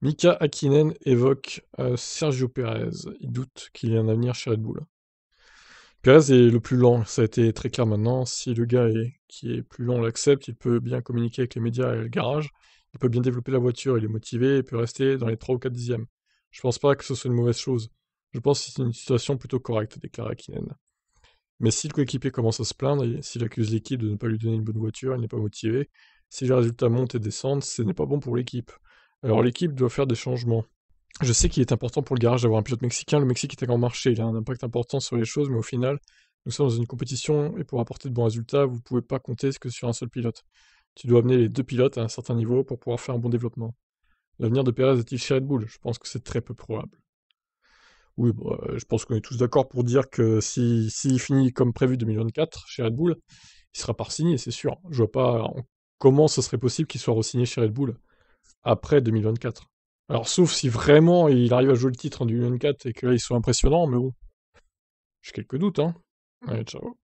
Mika Akinen évoque euh, Sergio Perez. Il doute qu'il y ait un avenir chez Red Bull. Perez est le plus lent, ça a été très clair maintenant. Si le gars qui est plus lent l'accepte, il peut bien communiquer avec les médias et le garage, il peut bien développer la voiture, il est motivé, et peut rester dans les 3 ou 4 dixièmes. Je pense pas que ce soit une mauvaise chose. Je pense que c'est une situation plutôt correcte, déclare Akinen. Mais si le coéquipier commence à se plaindre, s'il accuse l'équipe de ne pas lui donner une bonne voiture, il n'est pas motivé, si les résultats montent et descendent, ce n'est pas bon pour l'équipe. Alors l'équipe doit faire des changements. Je sais qu'il est important pour le garage d'avoir un pilote mexicain. Le Mexique est un grand marché, il a un impact important sur les choses, mais au final, nous sommes dans une compétition et pour apporter de bons résultats, vous ne pouvez pas compter que sur un seul pilote. Tu dois amener les deux pilotes à un certain niveau pour pouvoir faire un bon développement. L'avenir de Perez est-il chez Red Bull Je pense que c'est très peu probable. Oui, bah, je pense qu'on est tous d'accord pour dire que s'il si, finit comme prévu 2024 chez Red Bull, il sera pas signé, c'est sûr. Je vois pas comment ce serait possible qu'il soit re-signé chez Red Bull après 2024. Alors, sauf si vraiment il arrive à jouer le titre en 2024 et qu'il soit impressionnant, mais bon. J'ai quelques doutes, hein. Mmh. Allez, ciao.